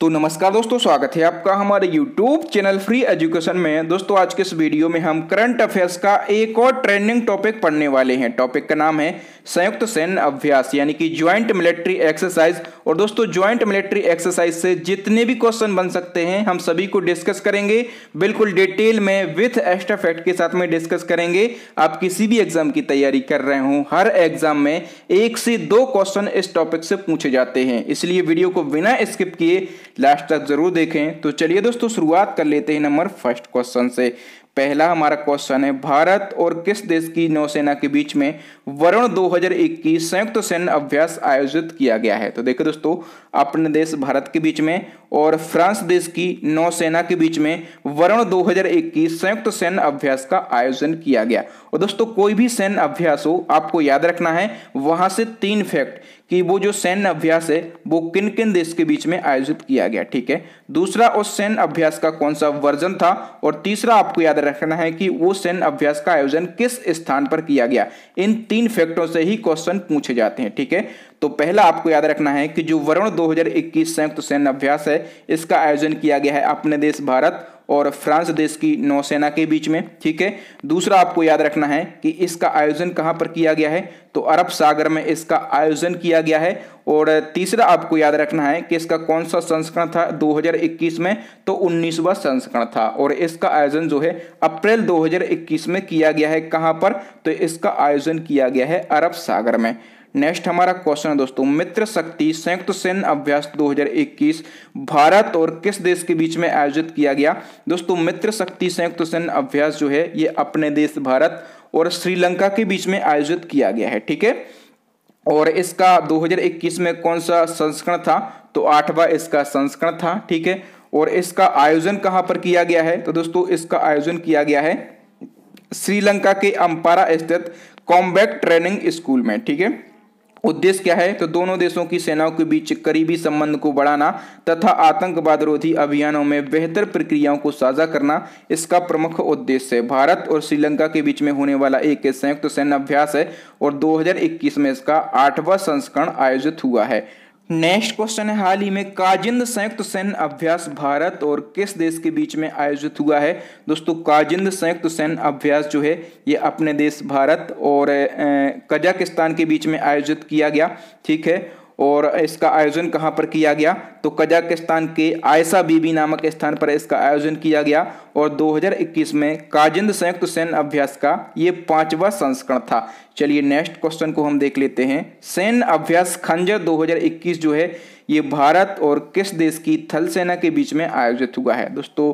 तो नमस्कार दोस्तों स्वागत है आपका हमारे YouTube चैनल फ्री एजुकेशन में दोस्तों आज के इस वीडियो में हम करंट अफेयर्स का एक और ट्रेंडिंग टॉपिक पढ़ने वाले हैं टॉपिक का नाम है संयुक्त सैन्य अभ्यास यानी कि ज्वाइंट मिलिट्री एक्सरसाइज और दोस्तों ज्वाइंट मिलिट्री एक्सरसाइज से जितने भी क्वेश्चन बन सकते हैं हम सभी को डिस्कस करेंगे बिल्कुल डिटेल में विथ एक्स्ट्रा फैक्ट के साथ में डिस्कस करेंगे आप किसी भी एग्जाम की तैयारी कर रहे हो हर एग्जाम में एक से दो क्वेश्चन इस टॉपिक से पूछे जाते हैं इसलिए वीडियो को बिना स्किप किए लास्ट तक जरूर देखें तो चलिए दोस्तों शुरुआत कर लेते हैं नंबर फर्स्ट क्वेश्चन से पहला हमारा क्वेश्चन है भारत और किस देश की नौसेना के बीच में वरुण 2021 संयुक्त सैन्य अभ्यास आयोजित किया गया है तो देखो दोस्तों अपने देश भारत के बीच में और फ्रांस देश की नौसेना के बीच में वरुण 2021 संयुक्त सैन्य अभ्यास का आयोजन किया गया और दोस्तों कोई भी सैन्य अभ्यास हो आपको याद रखना है वहां से तीन फैक्ट कि वो जो सैन्य अभ्यास है वो किन किन देश के बीच में आयोजित किया गया ठीक है दूसरा उस सैन्य अभ्यास का कौन सा वर्जन था और तीसरा आपको याद रखना है कि वो सैन्य अभ्यास का आयोजन किस स्थान पर किया गया इन तीन फैक्टरों से ही क्वेश्चन पूछे जाते हैं ठीक है तो पहला आपको याद रखना है कि जो वरुण 2021 संयुक्त सैन्य अभ्यास है इसका आयोजन किया गया है अपने देश भारत और फ्रांस देश की नौसेना के बीच में ठीक है दूसरा आपको याद रखना है कि इसका आयोजन कहां पर किया गया है तो अरब सागर में इसका आयोजन किया गया है और तीसरा आपको याद रखना है कि इसका कौन सा संस्करण था 2021 में तो 19वां संस्करण था और इसका आयोजन जो है अप्रैल 2021 में किया गया है कहां पर तो इसका आयोजन किया गया है अरब सागर में नेक्स्ट हमारा क्वेश्चन है दोस्तों मित्र शक्ति संयुक्त सैन्य अभ्यास 2021 भारत और किस देश के बीच में आयोजित किया गया दोस्तों मित्र शक्ति संयुक्त सैन्य अभ्यास जो है ये अपने देश भारत और श्रीलंका के बीच में आयोजित किया गया है ठीक है और इसका 2021 में कौन सा संस्करण था तो आठवां इसका संस्करण था ठीक है और इसका आयोजन कहाँ पर किया गया है तो दोस्तों इसका आयोजन किया गया है श्रीलंका के अंपारा स्थित कॉम्बैक्ट ट्रेनिंग स्कूल में ठीक है उद्देश्य क्या है तो दोनों देशों की सेनाओं के बीच करीबी संबंध को बढ़ाना तथा आतंकवाद रोधी अभियानों में बेहतर प्रक्रियाओं को साझा करना इसका प्रमुख उद्देश्य है भारत और श्रीलंका के बीच में होने वाला एक संयुक्त तो सेना अभ्यास है और 2021 में इसका आठवां संस्करण आयोजित हुआ है नेक्स्ट क्वेश्चन है हाल ही में काजिंद संयुक्त सैन्य अभ्यास भारत और किस देश के बीच में आयोजित हुआ है दोस्तों काजिंद संयुक्त सैन्य अभ्यास जो है ये अपने देश भारत और कजाकिस्तान के बीच में आयोजित किया गया ठीक है और इसका आयोजन कहाँ पर किया गया तो कजाकिस्तान के आयसा बीबी नामक स्थान पर इसका आयोजन किया गया और 2021 में काजिंद संयुक्त सैन्य अभ्यास का ये पांचवा संस्करण था चलिए नेक्स्ट क्वेश्चन को हम देख लेते हैं सैन्य अभ्यास खंजर 2021 जो है ये भारत और किस देश की थल सेना के बीच में आयोजित हुआ है दोस्तों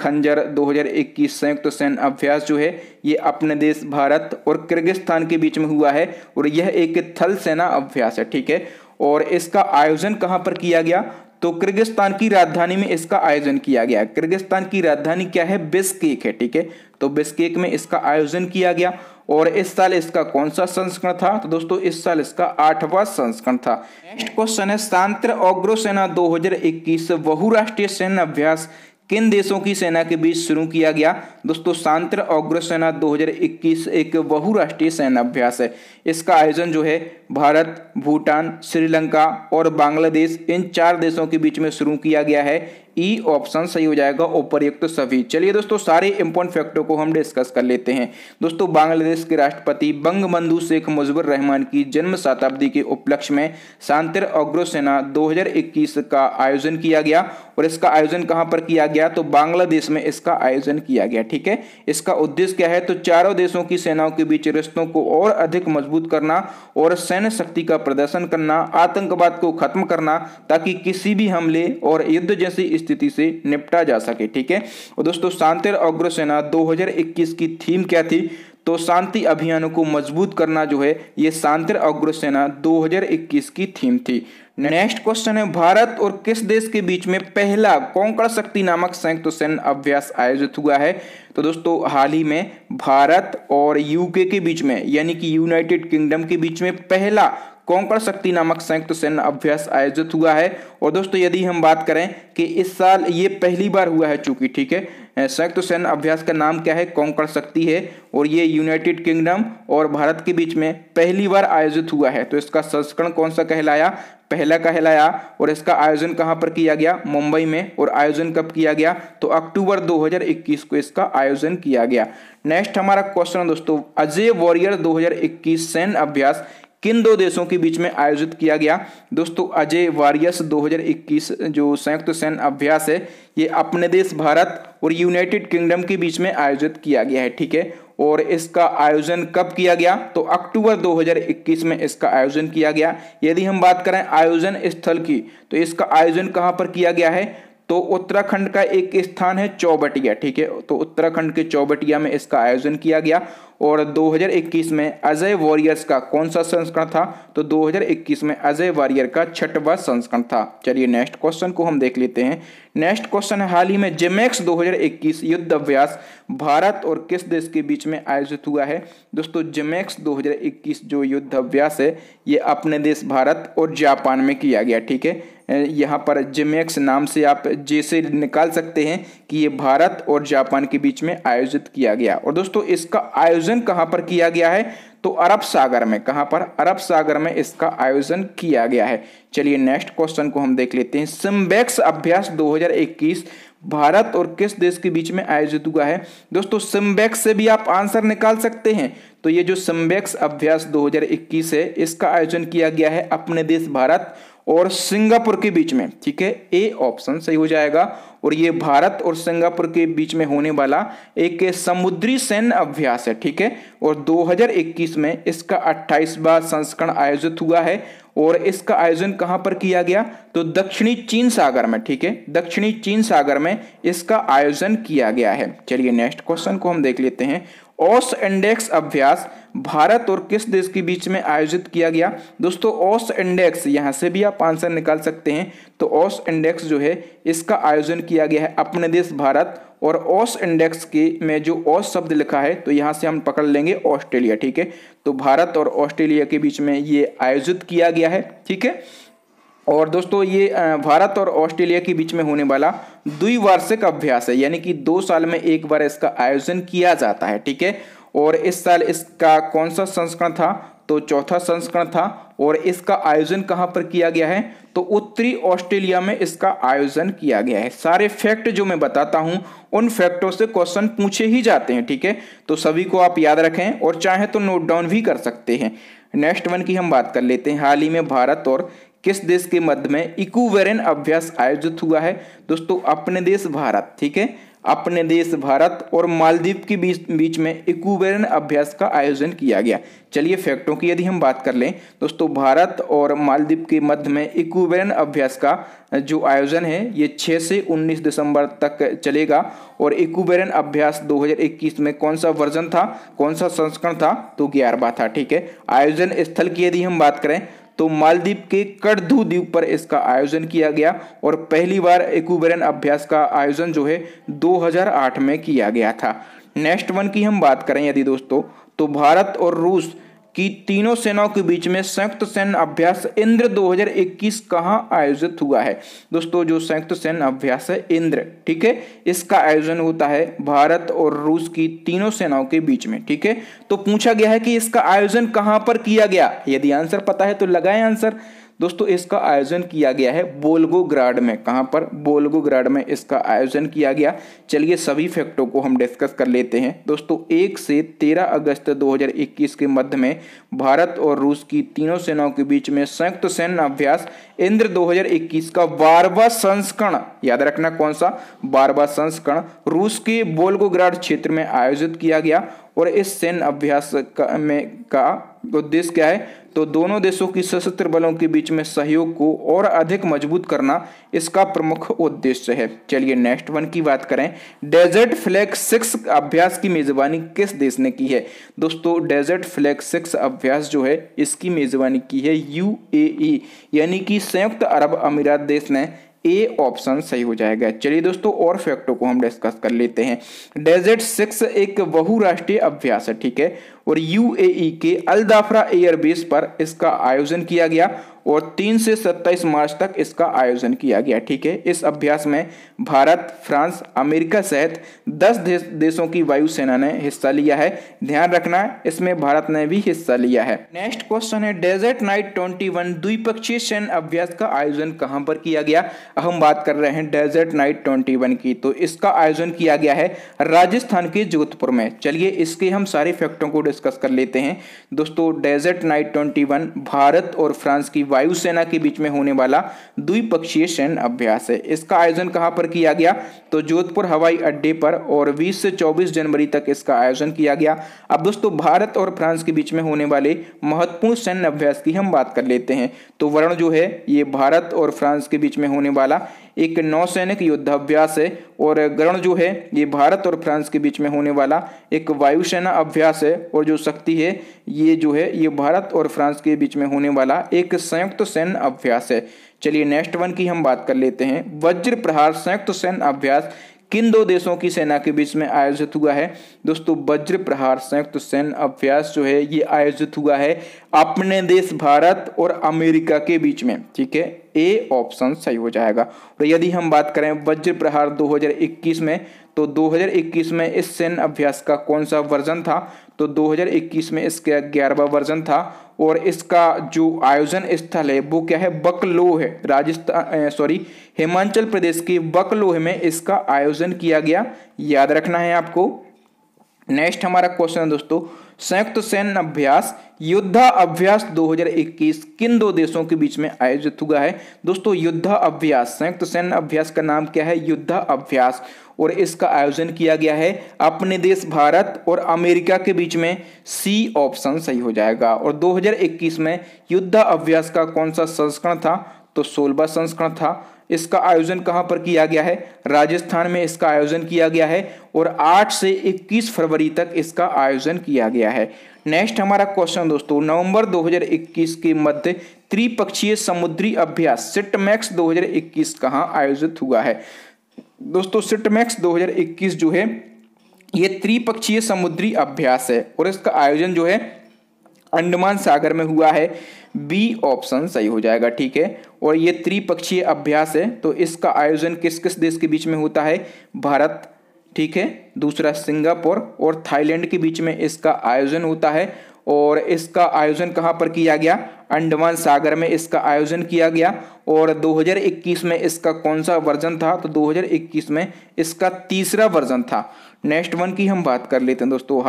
खंजर 2021 संयुक्त सैन्य अभ्यास जो है ये अपने देश भारत और किर्गिस्तान के बीच में हुआ है और यह एक थल सेना अभ्यास है ठीक है और इसका आयोजन कहाँ पर किया गया तो किर्गिस्तान की राजधानी में इसका आयोजन किया गया किर्गिस्तान की राजधानी क्या है बिस्केक है ठीक है तो बिस्केक में इसका आयोजन किया गया और इस साल इसका कौन सा संस्करण था तो दोस्तों इस साल इसका आठवां संस्करण था नेक्स्ट क्वेश्चन है सांत्र हजार इक्कीस बहुराष्ट्रीय सैन्य अभ्यास किन देशों की सेना के बीच शुरू किया गया दोस्तों शांत्र अग्र सेना 2021 एक बहुराष्ट्रीय सेना अभ्यास है इसका आयोजन जो है भारत भूटान श्रीलंका और बांग्लादेश इन चार देशों के बीच में शुरू किया गया है ई e ऑप्शन सही हो जाएगा उपरयुक्त तो सभी चलिए दोस्तों सारे इंपॉर्टेंट फैक्टों को हम डिस्कस कर लेते हैं दोस्तों बांग्लादेश के राष्ट्रपति बंगबंधु शेख मुजीबुर रहमान की जन्म शताब्दी के उपलक्ष्य में शांतिर अग्रसेना 2021 का आयोजन किया गया और इसका आयोजन कहां पर किया गया तो बांग्लादेश में इसका आयोजन किया गया ठीक है इसका उद्देश्य क्या है तो चारों देशों की सेनाओं के बीच रिश्तों को और अधिक मजबूत करना और सैन्य शक्ति का प्रदर्शन करना आतंकवाद को खत्म करना ताकि किसी भी हमले और युद्ध जैसी स्थिति से निपटा जा सके ठीक है और दोस्तों शांति अग्रसेना 2021 की थीम क्या थी तो शांति अभियानों को मजबूत करना जो है ये शांति अग्रसेना 2021 की थीम थी नेक्स्ट क्वेश्चन है भारत और किस देश के बीच में पहला कोंकण शक्ति नामक संयुक्त सैन्य अभ्यास आयोजित हुआ है तो दोस्तों हाल ही में भारत और यूके के बीच में यानी कि यूनाइटेड किंगडम के बीच में पहला कोंकण शक्ति नामक संयुक्त सैन्य अभ्यास आयोजित हुआ है और दोस्तों यदि हम बात करें कि इस साल ये पहली बार हुआ है चूंकि ठीक है संयुक्त सैन्य अभ्यास का नाम क्या है कोंकण शक्ति है और ये यूनाइटेड किंगडम और भारत के बीच में पहली बार आयोजित हुआ है तो इसका संस्करण कौन सा कहलाया पहला कहलाया और इसका आयोजन कहां पर किया गया मुंबई में और आयोजन कब किया गया तो अक्टूबर 2021 को इसका आयोजन किया गया नेक्स्ट हमारा क्वेश्चन दोस्तों अजय वॉरियर 2021 हजार सैन्य अभ्यास किन दो देशों के बीच में आयोजित किया गया दोस्तों अजय वारियस 2021 जो संयुक्त सैन्य अभ्यास है ये अपने देश भारत और यूनाइटेड किंगडम के बीच में आयोजित किया गया है ठीक है और इसका आयोजन कब किया गया तो अक्टूबर 2021 में इसका आयोजन किया गया यदि हम बात करें आयोजन स्थल की तो इसका आयोजन कहां पर किया गया है तो उत्तराखंड का एक स्थान है चौबटिया ठीक है तो उत्तराखंड के चौबटिया में इसका आयोजन किया गया और 2021 में अजय वॉरियर्स का कौन सा संस्करण था तो 2021 में अजय वॉरियर का छठवा संस्करण था चलिए नेक्स्ट क्वेश्चन को हम देख लेते हैं नेक्स्ट क्वेश्चन है हाल ही में जेमेक्स 2021 युद्ध अभ्यास भारत और किस देश के बीच में आयोजित हुआ है दोस्तों जेमेक्स 2021 जो युद्ध अभ्यास है ये अपने देश भारत और जापान में किया गया ठीक है यहाँ पर जेमेक्स नाम से आप जैसे निकाल सकते हैं कि ये भारत और जापान के बीच में आयोजित किया गया और दोस्तों इसका आयोजन कहाँ पर किया गया है तो अरब सागर में कहाँ पर अरब सागर में इसका आयोजन किया गया है चलिए नेक्स्ट क्वेश्चन को हम देख लेते हैं सिम्बेक्स अभ्यास दो भारत और किस देश के बीच में आयोजित हुआ है दोस्तों सिम्बेक्स से भी आप आंसर निकाल सकते हैं तो ये जो सिम्बेक्स अभ्यास 2021 है इसका आयोजन किया गया है अपने देश भारत और सिंगापुर के बीच में ठीक है ए ऑप्शन सही हो जाएगा और ये भारत और सिंगापुर के बीच में होने वाला एक समुद्री सैन्य अभ्यास है ठीक है और 2021 में इसका 28वां संस्करण आयोजित हुआ है और इसका आयोजन कहां पर किया गया तो दक्षिणी चीन सागर में ठीक है दक्षिणी चीन सागर में इसका आयोजन किया गया है चलिए नेक्स्ट क्वेश्चन को हम देख लेते हैं ओस इंडेक्स अभ्यास भारत और किस देश के बीच में आयोजित किया गया दोस्तों ओस इंडेक्स यहां से भी आप आंसर निकाल सकते हैं तो ओस इंडेक्स जो है इसका आयोजन किया गया है अपने देश भारत और ओस इंडेक्स के में जो ओस शब्द लिखा है तो यहाँ से हम पकड़ लेंगे ऑस्ट्रेलिया ठीक है तो भारत और ऑस्ट्रेलिया के बीच में ये आयोजित किया गया है ठीक है और दोस्तों ये भारत और ऑस्ट्रेलिया के बीच में होने वाला द्विवार्षिक अभ्यास है यानी कि दो साल में एक बार इसका आयोजन किया जाता है ठीक है और इस साल इसका कौन सा संस्करण था तो चौथा संस्करण था और इसका आयोजन कहां पर किया गया है तो उत्तरी ऑस्ट्रेलिया में इसका आयोजन किया गया है सारे फैक्ट जो मैं बताता हूं उन फैक्टों से क्वेश्चन पूछे ही जाते हैं ठीक है तो सभी को आप याद रखें और चाहे तो नोट डाउन भी कर सकते हैं नेक्स्ट वन की हम बात कर लेते हैं हाल ही में भारत और किस देश के मध्य में इक्वेरन अभ्यास आयोजित हुआ है दोस्तों अपने देश भारत ठीक है अपने देश भारत और मालदीव के बीच बीच में इक्वेरन अभ्यास का आयोजन किया गया चलिए फैक्टों की यदि हम बात कर लें दोस्तों भारत और मालदीव के मध्य में इक्वेरन अभ्यास का जो आयोजन है ये 6 से 19 दिसंबर तक चलेगा और इक्वेरन अभ्यास 2021 में कौन सा वर्जन था कौन सा संस्करण था तो ग्यारहवा था ठीक है आयोजन स्थल की यदि हम बात करें तो मालदीप के कडधू द्वीप पर इसका आयोजन किया गया और पहली बार एक्यूबेरन अभ्यास का आयोजन जो है 2008 में किया गया था नेक्स्ट वन की हम बात करें यदि दोस्तों तो भारत और रूस कि तीनों सेनाओं के बीच में संयुक्त सैन्य अभ्यास इंद्र 2021 कहाँ आयोजित हुआ है दोस्तों जो संयुक्त सैन्य अभ्यास है इंद्र ठीक है इसका आयोजन होता है भारत और रूस की तीनों सेनाओं के बीच में ठीक है तो पूछा गया है कि इसका आयोजन कहां पर किया गया यदि आंसर पता है तो लगाए आंसर दोस्तों इसका आयोजन किया गया है बोलगोग्राड में कहाँ पर बोलगोग्राड में इसका आयोजन किया गया चलिए सभी फैक्टों को हम डिस्कस कर लेते हैं दोस्तों एक से तेरह अगस्त 2021 के मध्य में भारत और रूस की तीनों सेनाओं के बीच में संयुक्त सैन्य अभ्यास इंद्र 2021 का बारवा संस्करण याद रखना कौन सा बारवा संस्करण रूस के बोलगोग्राड क्षेत्र में आयोजित किया गया और इस सैन्य अभ्यास का, में का उद्देश्य क्या है तो दोनों देशों की सशस्त्र बलों के बीच में सहयोग को और अधिक मजबूत करना इसका प्रमुख उद्देश्य है चलिए नेक्स्ट वन की बात करें डेजर्ट फ्लैग सिक्स अभ्यास की मेजबानी किस देश ने की है दोस्तों डेजर्ट फ्लैग सिक्स अभ्यास जो है इसकी मेजबानी की है यू e, यानी कि संयुक्त अरब अमीरात देश ने ए ऑप्शन सही हो जाएगा चलिए दोस्तों और फैक्टों को हम डिस्कस कर लेते हैं डेजर्ट सिक्स एक बहुराष्ट्रीय अभ्यास है ठीक है और यूएई e के अल दाफरा एयरबेस पर इसका आयोजन किया गया और 3 से 27 मार्च तक इसका आयोजन किया गया ठीक है इस अभ्यास में भारत फ्रांस अमेरिका सहित 10 देश, देशों की वायुसेना ने हिस्सा लिया है ध्यान रखना इसमें भारत ने भी हिस्सा लिया है नेक्स्ट क्वेश्चन है डेजर्ट नाइट 21 द्विपक्षीय सैन्य अभ्यास का आयोजन कहाँ पर किया गया हम बात कर रहे हैं डेजर्ट नाइट ट्वेंटी की तो इसका आयोजन किया गया है राजस्थान के जोधपुर में चलिए इसके हम सारे फैक्टों को डिस्कस कर लेते हैं दोस्तों डेजर्ट नाइट ट्वेंटी भारत और फ्रांस की वायुसेना के बीच में होने वाला द्विपक्षीय सैन्य अभ्यास है इसका आयोजन कहाँ पर किया गया तो जोधपुर हवाई अड्डे पर और 20 से 24 जनवरी तक इसका आयोजन किया गया अब दोस्तों भारत और फ्रांस के बीच में होने वाले महत्वपूर्ण सैन्य अभ्यास की हम बात कर लेते हैं तो वर्ण जो है ये भारत और फ्रांस के बीच में होने वाला एक नौसैनिक युद्धाभ्यास है और ग्रण जो है ये भारत और फ्रांस के बीच में होने वाला एक वायुसेना अभ्यास है और जो शक्ति है ये जो है ये भारत और फ्रांस के बीच में होने वाला एक संयुक्त सैन्य अभ्यास है चलिए नेक्स्ट वन की हम बात कर लेते हैं वज्र प्रहार संयुक्त सैन्य अभ्यास किन दो देशों की सेना के बीच में आयोजित हुआ है दोस्तों वज्र प्रहार संयुक्त सैन्य अभ्यास जो है ये आयोजित हुआ है अपने देश भारत और अमेरिका के बीच में ठीक है ए ऑप्शन सही हो जाएगा और यदि हम बात करें वज्र प्रहार 2021 में तो 2021 में इस सैन्य अभ्यास का कौन सा वर्जन था तो 2021 में इसका ग्यारहवा वर्जन था और इसका जो आयोजन स्थल है वो क्या है बकलोह है राजस्थान सॉरी हिमाचल प्रदेश के बकलोह में इसका आयोजन किया गया याद रखना है आपको नेक्स्ट हमारा क्वेश्चन है दोस्तों संयुक्त सैन्य अभ्यास युद्धा अभ्यास 2021 किन दो देशों के बीच में आयोजित हुआ है दोस्तों युद्धा अभ्यास संयुक्त सैन्य अभ्यास का नाम क्या है युद्धा अभ्यास और इसका आयोजन किया गया है अपने देश भारत और अमेरिका के बीच में सी ऑप्शन सही हो जाएगा और 2021 में युद्धा अभ्यास का कौन सा संस्करण था तो सोलवा संस्करण था इसका आयोजन कहां पर किया गया है राजस्थान में इसका आयोजन किया गया है और 8 से 21 फरवरी तक इसका आयोजन किया गया है नेक्स्ट हमारा क्वेश्चन दोस्तों नवंबर 2021 के मध्य त्रिपक्षीय समुद्री अभ्यास सिटमैक्स 2021 कहाँ आयोजित हुआ है दोस्तों सिटमैक्स 2021 जो है ये त्रिपक्षीय समुद्री अभ्यास है और इसका आयोजन जो है अंडमान सागर में हुआ है बी ऑप्शन सही हो जाएगा ठीक है और ये त्रिपक्षीय अभ्यास है तो इसका आयोजन किस किस देश के बीच में होता है भारत ठीक है दूसरा सिंगापुर और थाईलैंड के बीच में इसका आयोजन होता है और इसका आयोजन कहाँ पर किया गया अंडमान सागर में इसका आयोजन किया गया और 2021 में इसका कौन सा वर्जन था तो 2021 में इसका तीसरा वर्जन था नेक्स्ट वन की हम बात कर लेते हैं दोस्तों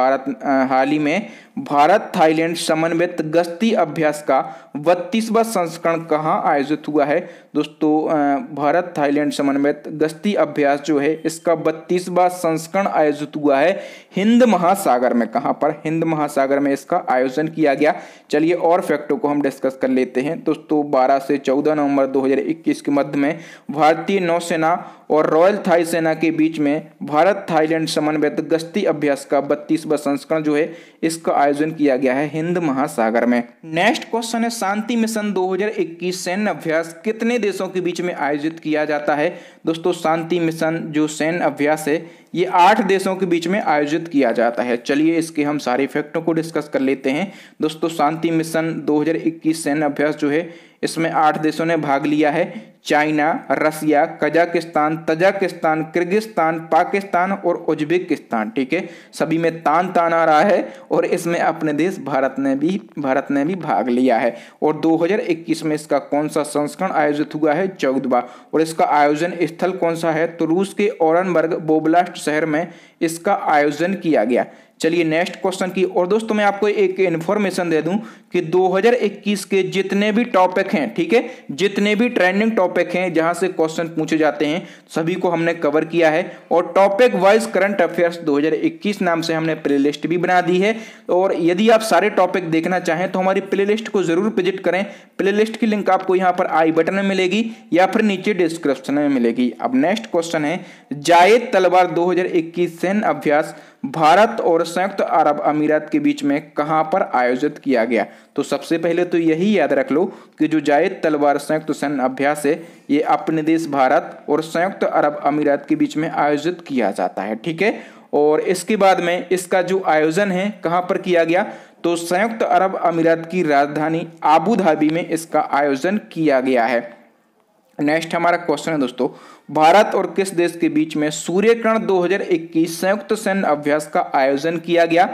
हाल ही में भारत थाईलैंड समन्वित गश्ती अभ्यास का बत्तीसवा संस्करण कहाँ आयोजित हुआ है दोस्तों भारत थाईलैंड समन्वित गश्ती अभ्यास जो है इसका बत्तीसवा संस्करण आयोजित हुआ है हिंद महासागर में कहाँ पर हिंद महासागर में इसका आयोजन किया गया चलिए और फैक्टों को हम डिस्कस कर लेते हैं दोस्तों बारह से चौदह नवम्बर दो के मध्य में भारतीय नौसेना और रॉयल थाई सेना के बीच में भारत थाईलैंड समन्वित गश्ती अभ्यास का बत्तीसवा संस्करण जो है इसका आयोजन किया गया है हिंद महासागर में नेक्स्ट क्वेश्चन है शांति मिशन 2021 सैन्य अभ्यास कितने देशों के बीच में आयोजित किया जाता है दोस्तों शांति मिशन जो सैन्य अभ्यास है ये आठ देशों के बीच में आयोजित किया जाता है चलिए इसके हम सारे फैक्टों को डिस्कस कर लेते हैं दोस्तों शांति मिशन 2021 सैन्य अभ्यास जो है इसमें आठ देशों ने भाग लिया है China Russia Kazakhstan Tajikistan Kyrgyzstan Pakistan और उज्बेकिस्तान ठीक है सभी में तान तान आ रहा है और इसमें अपने देश भारत ने भी भारत ने भी भाग लिया है और 2021 में इसका कौन सा संस्करण आयोजित हुआ है चौदवा और इसका आयोजन स्थल कौन सा है तो रूस के औरनबर्ग बोबलास्ट शहर में इसका आयोजन किया गया चलिए नेक्स्ट क्वेश्चन की और दोस्तों मैं आपको एक इन्फॉर्मेशन दे दूं कि 2021 के जितने भी टॉपिक हैं ठीक है जितने भी ट्रेंडिंग टॉपिक हैं जहां से क्वेश्चन पूछे जाते हैं सभी को हमने कवर किया है और टॉपिक वाइज करंट अफेयर्स 2021 नाम से हमने प्ले भी बना दी है और यदि आप सारे टॉपिक देखना चाहें तो हमारी प्ले को जरूर विजिट करें प्ले की लिंक आपको यहाँ पर आई बटन में मिलेगी या फिर नीचे डिस्क्रिप्शन में मिलेगी अब नेक्स्ट क्वेश्चन है जायद तलवार दो सेन अभ्यास भारत और संयुक्त अरब अमीरात के बीच में कहां पर आयोजित किया गया तो सबसे पहले तो यही याद रख लो कि जो जायद तलवार संयुक्त सैन्य अभ्यास है ये अपने देश भारत और संयुक्त अरब अमीरात के बीच में आयोजित किया जाता है ठीक है और इसके बाद में इसका जो आयोजन है कहां पर किया गया तो संयुक्त अरब अमीरात की राजधानी आबू धाबी में इसका आयोजन किया गया है नेक्स्ट हमारा क्वेश्चन है दोस्तों भारत और किस देश के बीच में सूर्यकरण 2021 संयुक्त सैन्य अभ्यास का आयोजन किया गया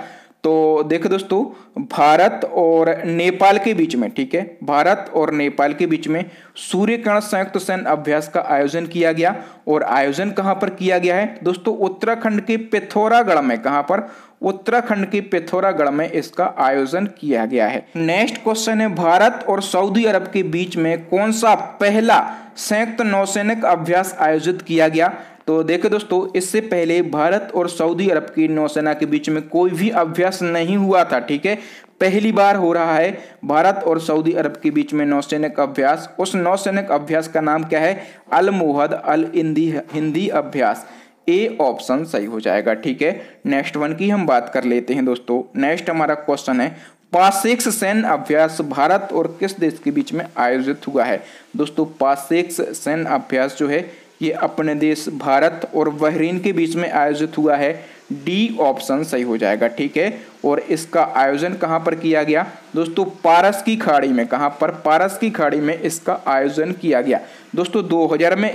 तो देखो दोस्तों भारत और नेपाल के बीच में ठीक है भारत और नेपाल के बीच में सूर्य कर्ण संयुक्त सैन्य अभ्यास का आयोजन किया गया और आयोजन कहां पर किया गया है दोस्तों उत्तराखंड के पिथौरागढ़ में कहां पर उत्तराखंड के पिथौरागढ़ में इसका आयोजन किया गया है नेक्स्ट क्वेश्चन है भारत और सऊदी अरब के बीच में कौन सा पहला संयुक्त नौसैनिक अभ्यास आयोजित किया गया तो देखे दोस्तों इससे पहले भारत और सऊदी अरब की नौसेना के बीच में कोई भी अभ्यास नहीं हुआ था ठीक है पहली बार हो रहा है भारत और सऊदी अरब के बीच में नौसैनिक अभ्यास उस नौसैनिक अभ्यास का नाम क्या है अल मोहद अल इंदी हिंदी अभ्यास ए ऑप्शन सही हो जाएगा ठीक है नेक्स्ट वन की हम बात कर लेते हैं दोस्तों नेक्स्ट हमारा क्वेश्चन है पासेक्स सैन्य अभ्यास भारत और किस देश के बीच में आयोजित हुआ है दोस्तों पासेक्स सैन्य अभ्यास जो है ये अपने देश भारत और बहरीन के बीच में आयोजित हुआ है डी ऑप्शन सही हो जाएगा ठीक है और इसका आयोजन कहाँ पर किया गया दोस्तों पारस की खाड़ी में कहाँ पर पारस की खाड़ी में इसका आयोजन किया गया दोस्तों 2000 में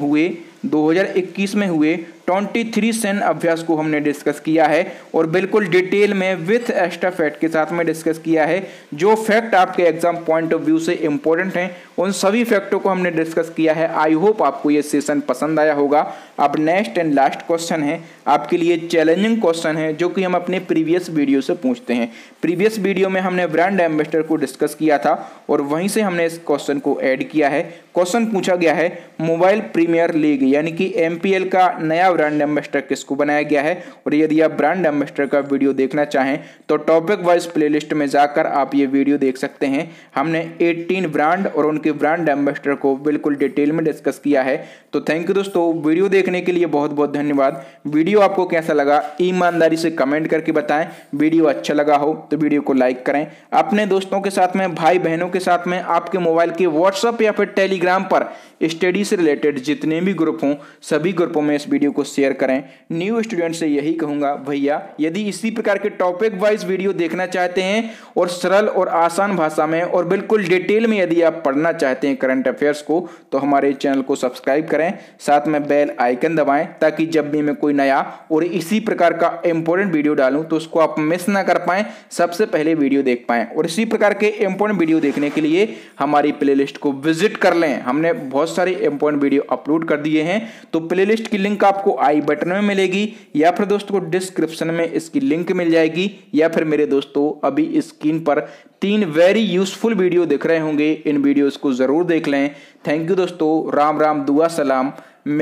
हुए 2021 में हुए 23 सेन अभ्यास को हमने डिस्कस किया है और बिल्कुल डिटेल में विथ एक्स्ट्रा फैक्ट के साथ में डिस्कस किया है जो फैक्ट आपके एग्जाम पॉइंट ऑफ व्यू से इंपॉर्टेंट हैं उन सभी फैक्टों को हमने डिस्कस किया है आई होप आपको ये सेशन पसंद आया होगा अब नेक्स्ट एंड लास्ट क्वेश्चन है आपके लिए चैलेंजिंग क्वेश्चन है जो कि हम अपने प्रीवियस वीडियो से पूछते हैं प्रीवियस वीडियो में हमने ब्रांड एम्बेसडर को डिस्कस किया था और वहीं से हमने इस क्वेश्चन को ऐड किया है क्वेश्चन पूछा गया है मोबाइल प्रीमियर लीग या यानी कि एम का नया ब्रांड एम्बेस्टर किसको बनाया गया है और यदि आप ब्रांड एम्बेस्टर का वीडियो देखना चाहें तो टॉपिक वाइज प्लेलिस्ट में जाकर आप ये वीडियो देख सकते हैं हमने 18 ब्रांड और उनके ब्रांड एम्बेस्टर को बिल्कुल डिटेल में डिस्कस किया है तो थैंक यू दोस्तों वीडियो देखने के लिए बहुत बहुत धन्यवाद वीडियो आपको कैसा लगा ईमानदारी से कमेंट करके बताएं वीडियो अच्छा लगा हो तो वीडियो को लाइक करें अपने दोस्तों के साथ में भाई बहनों के साथ में आपके मोबाइल के व्हाट्सअप या फिर टेलीग्राम पर स्टडी से रिलेटेड जितने भी ग्रुप ग्रुप हों सभी ग्रुपों में इस वीडियो को शेयर करें न्यू स्टूडेंट से यही कहूंगा भैया यदि इसी प्रकार के टॉपिक वाइज वीडियो देखना चाहते हैं और सरल और आसान भाषा में और बिल्कुल डिटेल में यदि आप पढ़ना चाहते हैं करंट अफेयर्स को तो हमारे चैनल को सब्सक्राइब करें साथ में बेल आइकन दबाएं ताकि जब भी मैं कोई नया और इसी प्रकार का इंपॉर्टेंट वीडियो डालूं तो उसको आप मिस ना कर पाएं सबसे पहले वीडियो देख पाए और इसी प्रकार के इंपॉर्टेंट वीडियो देखने के लिए हमारी प्लेलिस्ट को विजिट कर लें हमने बहुत सारे इंपॉर्टेंट वीडियो अपलोड कर दिए हैं हैं तो प्लेलिस्ट की लिंक आपको आई बटन में मिलेगी या फिर दोस्तों को डिस्क्रिप्शन में इसकी लिंक मिल जाएगी या फिर मेरे दोस्तों अभी स्क्रीन पर तीन वेरी यूजफुल वीडियो दिख रहे होंगे इन वीडियोस को ज़रूर देख लें थैंक यू दोस्तों राम राम दुआ सलाम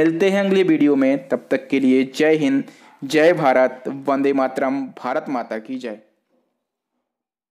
मिलते हैं अगले वीडियो में तब तक के लिए जय हिंद जय भारत वंदे मातरम भारत माता की जय